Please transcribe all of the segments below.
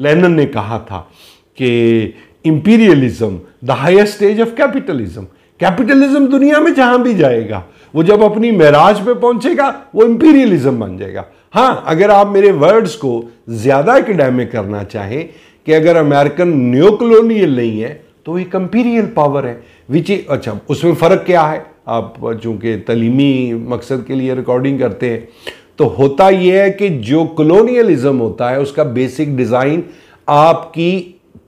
Lennon ने कहा था कि imperialism the highest stage of capitalism capitalism दुनिया में जहां भी जाएगा वो जब अपनी मेराज पे पहुंचेगा वो इम्पीरियलिज्म बन जाएगा हाँ अगर आप मेरे वर्ड्स को ज़्यादा एकेडेमिक करना चाहें कि अगर अमेरिकन न्योकोलोनियल नहीं है तो एक इम्पीरियल पावर है विच अच्छा उसमें फ़र्क क्या है आप चूंकि तलीमी मकसद के लिए रिकॉर्डिंग करते हैं तो होता यह है कि जो कॉलोनियलिज्म होता है उसका बेसिक डिज़ाइन आपकी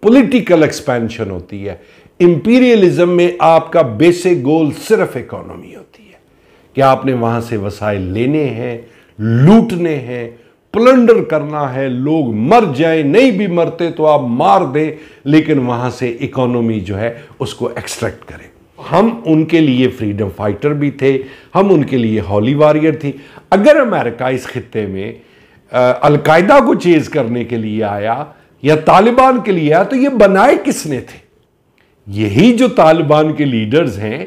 पॉलिटिकल एक्सपेंशन होती है इंपीरियलिज्म में आपका बेसिक गोल सिर्फ इकोनॉमी होती है कि आपने वहां से वसाइल लेने हैं लूटने हैं प्लंडर करना है लोग मर जाए नहीं भी मरते तो आप मार दें लेकिन वहां से इकोनॉमी जो है उसको एक्सट्रैक्ट करें हम उनके लिए फ्रीडम फाइटर भी थे हम उनके लिए हॉली वॉरियर थी अगर अमेरिका इस खत्े में अलकायदा को चेज करने के लिए आया या तालिबान के लिए आया तो ये बनाए किसने थे यही जो तालिबान के लीडर्स हैं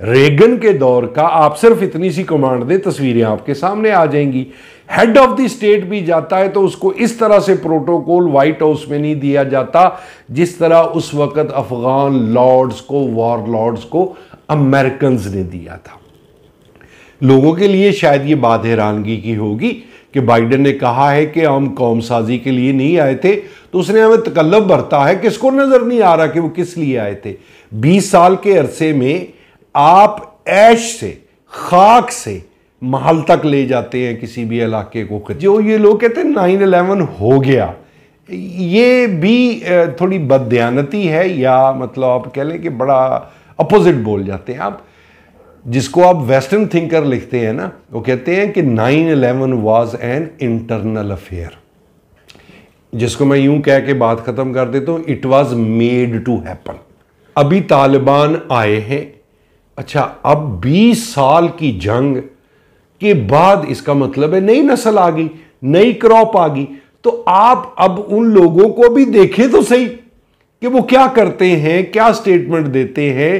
रेगन के दौर का आप सिर्फ इतनी सी कमांड दे तस्वीरें आपके सामने आ जाएंगी हेड ऑफ द स्टेट भी जाता है तो उसको इस तरह से प्रोटोकॉल व्हाइट हाउस में नहीं दिया जाता जिस तरह उस वक्त अफगान लॉर्ड्स को वॉर लॉर्ड्स को अमेरिकन ने दिया था लोगों के लिए शायद ये बात हैरानगी की होगी कि बाइडन ने कहा है कि हम कौम साजी के लिए नहीं आए थे तो उसने हमें तकल्लब भरता है किसको नज़र नहीं आ रहा कि वो किस लिए आए थे 20 साल के अरसे में आप ऐश से खाक से महल तक ले जाते हैं किसी भी इलाके को जो ये लोग कहते हैं नाइन अलेवन हो गया ये भी थोड़ी बदयानती है या मतलब आप कह लें कि बड़ा अपोजिट बोल जाते हैं आप जिसको आप वेस्टर्न थिंकर लिखते हैं ना वो कहते हैं कि nine eleven was an internal affair जिसको मैं यूं कह के बात ख़त्म कर देता हूँ it was made to happen अभी तालिबान आए हैं अच्छा अब 20 साल की जंग के बाद इसका मतलब है नई नस्ल आ गई नई क्रॉप आ गई तो आप अब उन लोगों को भी देखें तो सही कि वो क्या करते हैं क्या स्टेटमेंट देते हैं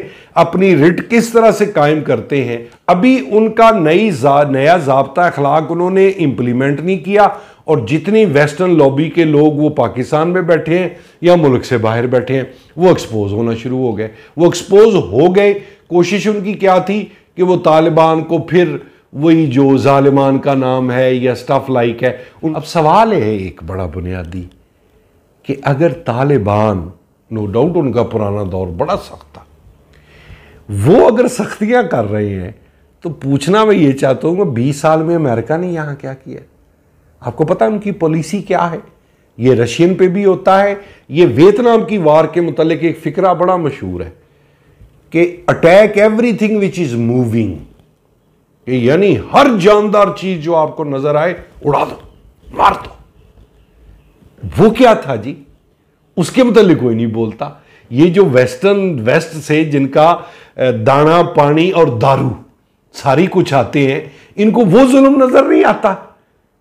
अपनी रिट किस तरह से कायम करते हैं अभी उनका नई जा, नया जबता अखलाक उन्होंने इम्प्लीमेंट नहीं किया और जितनी वेस्टर्न लॉबी के लोग वो पाकिस्तान में बैठे हैं या मुल्क से बाहर बैठे हैं वो एक्सपोज होना शुरू हो गए वो एक्सपोज हो गए कोशिश उनकी क्या थी कि वो तालिबान को फिर वही जो ालिमान का नाम है या स्टफ लाइक है अब सवाल है एक बड़ा बुनियादी कि अगर तालिबान नो डाउट उनका पुराना दौर बड़ा सख्त था वो अगर सख्तियां कर रहे हैं तो पूछना मैं ये चाहता हूँ मैं बीस साल में अमेरिका ने यहाँ क्या किया आपको पता उनकी पॉलिसी क्या है ये रशियन पे भी होता है ये वियतनाम की वार के मुतालिक एक फिक्रा बड़ा मशहूर है कि attack everything which is moving यानी हर जानदार चीज़ जो आपको नज़र आए उड़ा दो मार दो वो क्या था जी उसके मतलब कोई नहीं बोलता ये जो वेस्टर्न वेस्ट से जिनका दाना पानी और दारू सारी कुछ आते हैं इनको वो जुल्म नज़र नहीं आता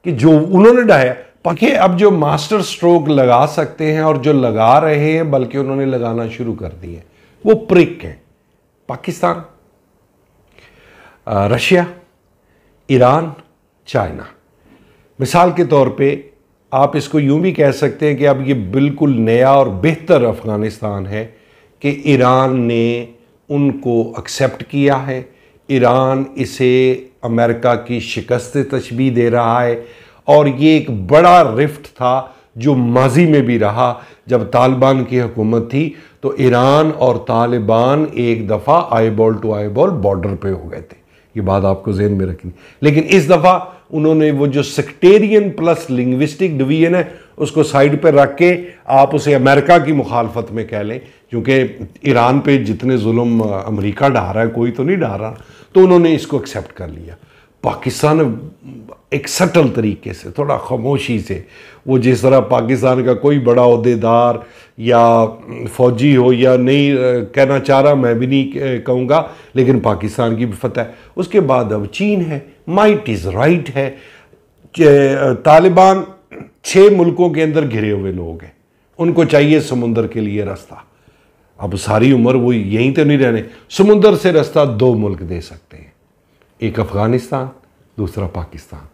कि जो उन्होंने डाया पके अब जो मास्टर स्ट्रोक लगा सकते हैं और जो लगा रहे हैं बल्कि उन्होंने लगाना शुरू कर दिए वो प्रिक है पाकिस्तान रशिया ईरान चाइना मिसाल के तौर पे आप इसको यूं भी कह सकते हैं कि अब ये बिल्कुल नया और बेहतर अफ़गानिस्तान है कि ईरान ने उनको एक्सेप्ट किया है ईरान इसे अमेरिका की शिकस्त तशबी दे रहा है और ये एक बड़ा रिफ्ट था जो माजी में भी रहा जब तालिबान की हुकूमत थी तो ईरान और तालिबान एक दफ़ा eyeball to eyeball border पे हो गए थे ये बात आपको जहन में रखनी लेकिन इस दफ़ा उन्होंने वो जो सेक्टेरियन प्लस लिंग्विस्टिक डिवीजन है उसको साइड पर रख के आप उसे अमेरिका की मुखालफत में कह लें क्योंकि ईरान पे जितने जुल्म अमेरिका डाल रहा है कोई तो नहीं डाल रहा तो उन्होंने इसको एक्सेप्ट कर लिया पाकिस्तान एक सटल तरीके से थोड़ा खामोशी से वो जिस तरह पाकिस्तान का कोई बड़ा अहदेदार या फौजी हो या नहीं कहना चाह रहा मैं भी नहीं कहूँगा लेकिन पाकिस्तान की भी फतह उसके बाद अब चीन है माइट इज़ राइट है तालिबान छः मुल्कों के अंदर घिरे हुए लोग हैं उनको चाहिए समुंदर के लिए रास्ता अब सारी उम्र वो यहीं तो नहीं रहने समुंदर से रास्ता दो मुल्क दे सकते हैं एक अफ़गानिस्तान दूसरा पाकिस्तान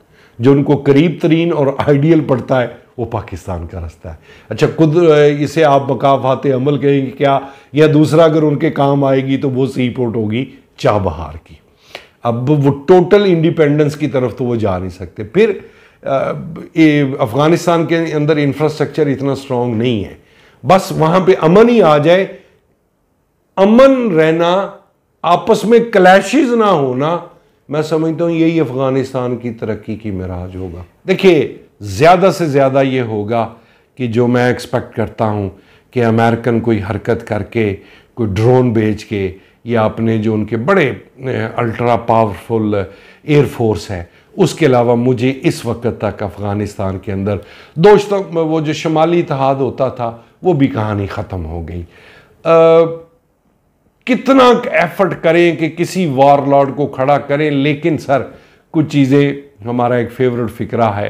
जो उनको करीब तरीन और आइडियल पड़ता है वो पाकिस्तान का रास्ता है अच्छा खुद इसे आप मकाफात अमल कहेंगे क्या या दूसरा अगर उनके काम आएगी तो वो सी पोर्ट होगी चाबहार की अब वो टोटल इंडिपेंडेंस की तरफ तो वो जा नहीं सकते फिर अफ़गानिस्तान के अंदर इंफ्रास्ट्रक्चर इतना स्ट्रॉन्ग नहीं है बस वहाँ पे अमन ही आ जाए अमन रहना आपस में क्लैश ना होना मैं समझता हूँ यही अफ़गानिस्तान की तरक्की की मराज होगा देखिए ज़्यादा से ज़्यादा ये होगा कि जो मैं एक्सपेक्ट करता हूँ कि अमेरिकन कोई हरकत करके कोई ड्रोन बेच के या अपने जो उनके बड़े अल्ट्रा पावरफुल एयरफोर्स है उसके अलावा मुझे इस वक्त तक अफ़गानिस्तान के अंदर दोस्तों वो जो शुमाली इतिहाद होता था वो भी कहानी ख़त्म हो गई कितना एफर्ट करें कि किसी वॉर लॉर्ड को खड़ा करें लेकिन सर कुछ चीज़ें हमारा एक फेवरेट फिक्रा है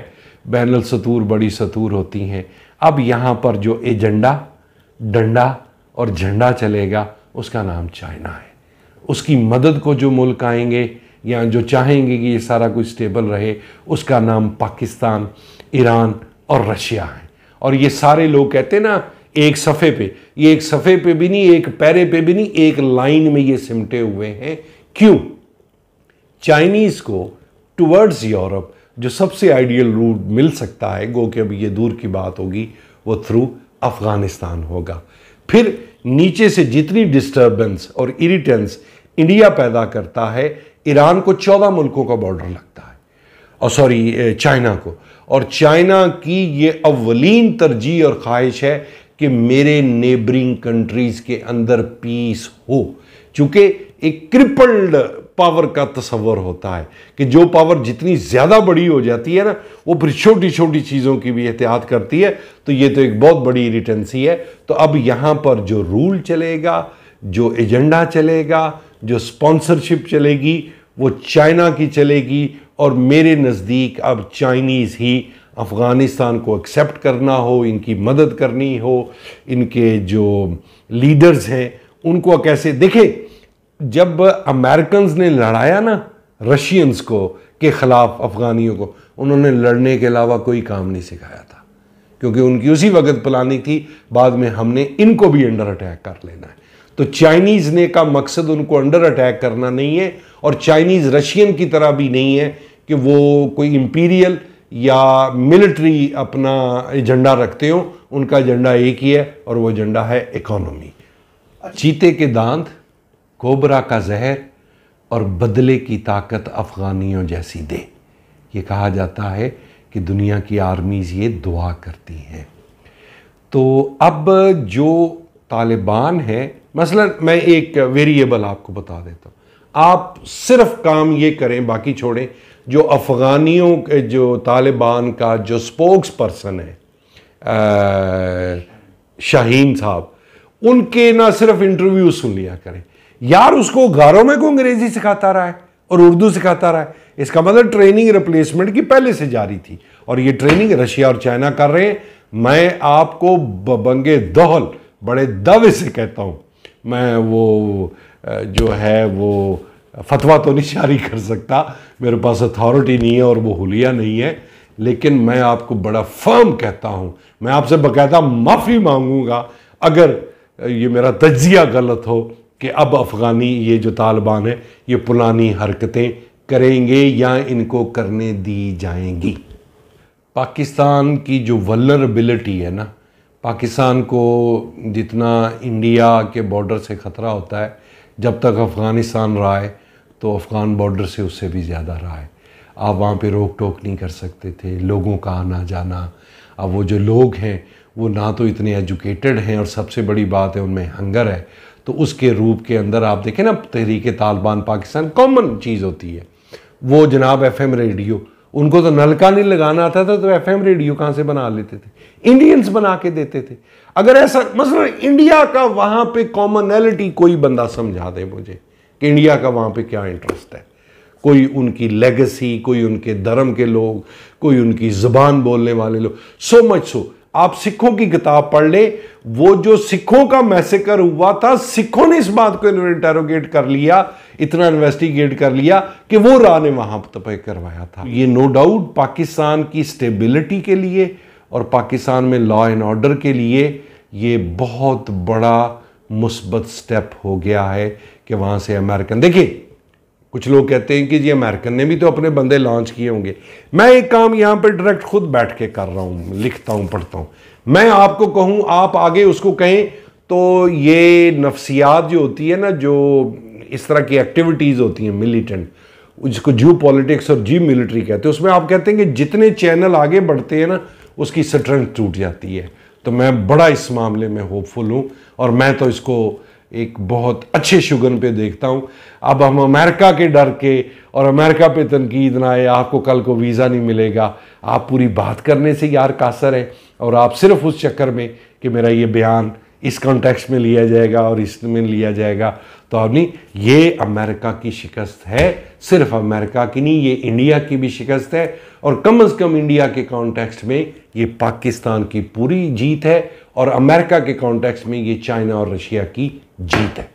बैनल सतूर बड़ी सतूर होती हैं अब यहाँ पर जो एजेंडा डंडा और झंडा चलेगा उसका नाम चाइना है उसकी मदद को जो मुल्क आएंगे या जो चाहेंगे कि ये सारा कुछ स्टेबल रहे उसका नाम पाकिस्तान ईरान और रशिया है और ये सारे लोग कहते ना एक सफ़े पे ये एक सफ़े पे भी नहीं एक पैरे पे भी नहीं एक लाइन में ये सिमटे हुए हैं क्यों चाइनीज़ को टुवर्ड्स यूरोप जो सबसे आइडियल रूट मिल सकता है गो कि अब ये दूर की बात होगी वो थ्रू अफ़गानिस्तान होगा फिर नीचे से जितनी डिस्टर्बेंस और इरिटेंस इंडिया पैदा करता है ईरान को चौदह मुल्कों का बॉर्डर लगता है और सॉरी चाइना को और चाइना की ये अवलीन तरजीह और ख्वाहिश है कि मेरे नेबरिंग कंट्रीज़ के अंदर पीस हो चूँकि एक क्रिपल्ड पावर का तस्वर होता है कि जो पावर जितनी ज़्यादा बड़ी हो जाती है ना वो फिर छोटी छोटी चीज़ों की भी एहतियात करती है तो ये तो एक बहुत बड़ी इरिटेंसी है तो अब यहाँ पर जो रूल चलेगा जो एजेंडा चलेगा जो स्पॉन्सरशिप चलेगी वो चाइना की चलेगी और मेरे नज़दीक अब चाइनीज़ ही अफ़गानिस्तान को एक्सेप्ट करना हो इनकी मदद करनी हो इनके जो लीडर्स हैं उनको कैसे देखे जब अमेरिकन ने लड़ाया ना रशियंस को के ख़िलाफ़ अफ़गानियों को उन्होंने लड़ने के अलावा कोई काम नहीं सिखाया था क्योंकि उनकी उसी वक्त प्लानिंग थी बाद में हमने इनको भी अंडर अटैक कर लेना है तो चाइनीज़ ने का मकसद उनको अंडर अटैक करना नहीं है और चाइनीज़ रशियन की तरह भी नहीं है कि वो कोई इम्पीरियल या मिलिट्री अपना एजेंडा रखते हो उनका एजेंडा एक ही है और वो एजेंडा है इकोनॉमी अच्छा। चीते के दांत कोबरा का जहर और बदले की ताकत अफगानियों जैसी दे ये कहा जाता है कि दुनिया की आर्मीज़ ये दुआ करती हैं तो अब जो तालिबान है मसलन मैं एक वेरिएबल आपको बता देता हूँ आप सिर्फ काम ये करें बाकी छोड़ें जो अफ़गानियों के जो तालिबान का जो स्पोक्स पर्सन है शाहीन साहब उनके ना सिर्फ इंटरव्यू सुन लिया करें यार उसको घरों में को अंग्रेज़ी सिखाता रहा है और उर्दू सिखाता रहा है इसका मतलब ट्रेनिंग रिप्लेसमेंट की पहले से जारी थी और ये ट्रेनिंग रशिया और चाइना कर रहे हैं मैं आपको बंगे दोहल बड़े दवे से कहता हूँ मैं वो जो है वो फतवा तो नहीं जारी कर सकता मेरे पास अथॉरिटी नहीं है और वो हुलिया नहीं है लेकिन मैं आपको बड़ा फर्म कहता हूँ मैं आपसे बाकायदा माफ़ी मांगूंगा अगर ये मेरा तजिया गलत हो कि अब अफ़गानी ये जो तालिबान है ये पुरानी हरकतें करेंगे या इनको करने दी जाएंगी पाकिस्तान की जो वलरबिलिटी है ना पाकिस्तान को जितना इंडिया के बॉर्डर से ख़तरा होता है जब तक अफ़गानिस्तान रहा है तो अफ़गान बॉर्डर से उससे भी ज़्यादा रहा है आप वहाँ पे रोक टोक नहीं कर सकते थे लोगों का आना जाना अब वो जो लोग हैं वो ना तो इतने एजुकेटेड हैं और सबसे बड़ी बात है उनमें हंगर है तो उसके रूप के अंदर आप देखें ना तहरीक तालिबान पाकिस्तान कॉमन चीज़ होती है वो जनाब एफ रेडियो उनको तो नलका नहीं लगाना आता था तो एफ एम रेडियो कहाँ से बना लेते थे इंडियंस बना के देते थे अगर ऐसा मतलब इंडिया का वहाँ पे कॉमनैलिटी कोई बंदा समझा दे मुझे कि इंडिया का वहाँ पे क्या इंटरेस्ट है कोई उनकी लेगेसी कोई उनके धर्म के लोग कोई उनकी ज़बान बोलने वाले लोग सो मच सो आप सिखों की किताब पढ़ ले वो जो सिखों का मैसेकर हुआ था सिखों ने इस बात को इंटेरोगेट कर लिया इतना इन्वेस्टिगेट कर लिया कि वो रा ने वहां तपय करवाया था ये नो डाउट पाकिस्तान की स्टेबिलिटी के लिए और पाकिस्तान में लॉ एंड ऑर्डर के लिए ये बहुत बड़ा मुस्बत स्टेप हो गया है कि वहाँ से अमेरिकन देखिए कुछ लोग कहते हैं कि जी अमेरिकन ने भी तो अपने बंदे लॉन्च किए होंगे मैं एक काम यहाँ पर डायरेक्ट खुद बैठ के कर रहा हूँ लिखता हूँ पढ़ता हूँ मैं आपको कहूँ आप आगे उसको कहें तो ये नफसियात जो होती है ना जो इस तरह की एक्टिविटीज़ होती हैं मिलिटेंट जिसको जियो पॉलिटिक्स और जी मिलिट्री कहते हैं उसमें आप कहते हैं कि जितने चैनल आगे बढ़ते हैं ना उसकी स्ट्रेंथ टूट जाती है तो मैं बड़ा इस मामले में होपफुल हूँ और मैं तो इसको एक बहुत अच्छे शुगन पे देखता हूँ अब हम अमेरिका के डर के और अमेरिका पे तनकीद ना आए आपको कल को वीज़ा नहीं मिलेगा आप पूरी बात करने से यार कासर है और आप सिर्फ उस चक्कर में कि मेरा ये बयान इस कॉन्टेक्स्ट में लिया जाएगा और इसमें लिया जाएगा तो अब नहीं ये अमेरिका की शिकस्त है सिर्फ अमेरिका की नहीं ये इंडिया की भी शिकस्त है और कम अज़ कम इंडिया के कॉन्टेक्स्ट में ये पाकिस्तान की पूरी जीत है और अमेरिका के कॉन्टेक्स्ट में ये चाइना और रशिया की dita.